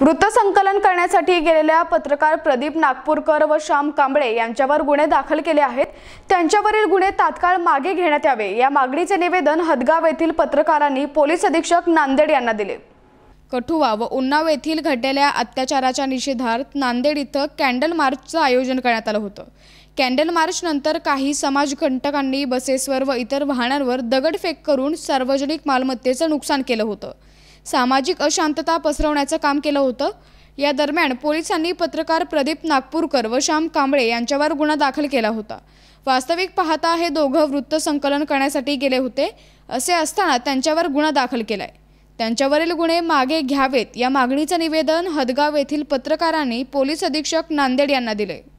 वृत्तसंकलन करण्यासाठी गेलेल्या पत्रकार प्रदीप नागपूरकर व श्याम कांबळे यांच्यावर गुन्हे दाखल केले आहेत त्यांच्यावरील गुन्हे तात्काळ मागे घेण्यात यावे या मागणीचे निवेदन हदगाव येथील पत्रकारांनी पोलीस अधीक्षक नांदेड यांना दिले कठुआ व उन्नाव येथील घडलेल्या अत्याचाराच्या निषेधार्थ नांदेड इथं कॅन्डल मार्चचं आयोजन करण्यात आलं होतं कॅन्डल मार्च नंतर काही समाजकंटकांनी बसेसवर व इतर वाहनांवर दगडफेक करून सार्वजनिक मालमत्तेचं नुकसान केलं होतं सामाजिक अशांतता पसरवण्याचं काम केलं होतं या दरम्यान पोलिसांनी पत्रकार प्रदीप नागपूरकर व श्याम कांबळे यांच्यावर गुन्हा दाखल केला होता वास्तविक पाहता हे दोघं वृत्त संकलन करण्यासाठी गेले होते असे असताना त्यांच्यावर गुन्हा दाखल केलाय त्यांच्यावरील गुन्हे मागे घ्यावेत या मागणीचं निवेदन हदगाव येथील पत्रकारांनी पोलीस अधीक्षक नांदेड यांना दिले